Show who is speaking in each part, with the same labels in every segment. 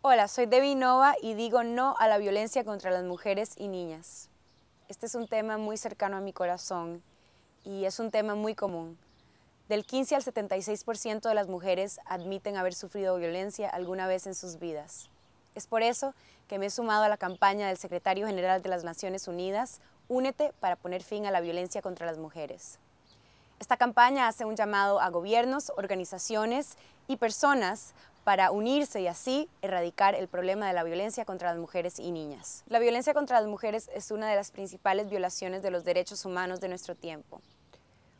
Speaker 1: Hola, soy Debbie Nova y digo no a la violencia contra las mujeres y niñas. Este es un tema muy cercano a mi corazón y es un tema muy común. Del 15 al 76% de las mujeres admiten haber sufrido violencia alguna vez en sus vidas. Es por eso que me he sumado a la campaña del secretario general de las Naciones Unidas, Únete para poner fin a la violencia contra las mujeres. Esta campaña hace un llamado a gobiernos, organizaciones y personas para unirse y así erradicar el problema de la violencia contra las mujeres y niñas. La violencia contra las mujeres es una de las principales violaciones de los derechos humanos de nuestro tiempo.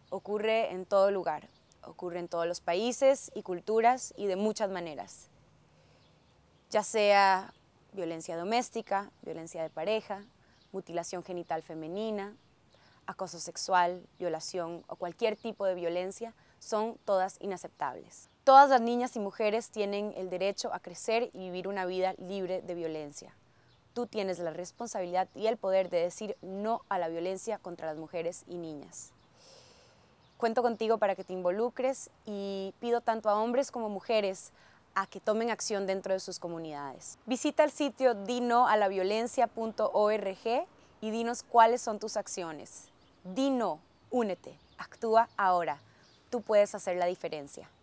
Speaker 1: Ocurre en todo lugar, ocurre en todos los países y culturas y de muchas maneras, ya sea violencia doméstica, violencia de pareja, mutilación genital femenina, acoso sexual, violación o cualquier tipo de violencia son todas inaceptables. Todas las niñas y mujeres tienen el derecho a crecer y vivir una vida libre de violencia. Tú tienes la responsabilidad y el poder de decir no a la violencia contra las mujeres y niñas. Cuento contigo para que te involucres y pido tanto a hombres como mujeres a que tomen acción dentro de sus comunidades. Visita el sitio dinoalaviolencia.org y dinos cuáles son tus acciones. Dino, únete, actúa ahora tú puedes hacer la diferencia.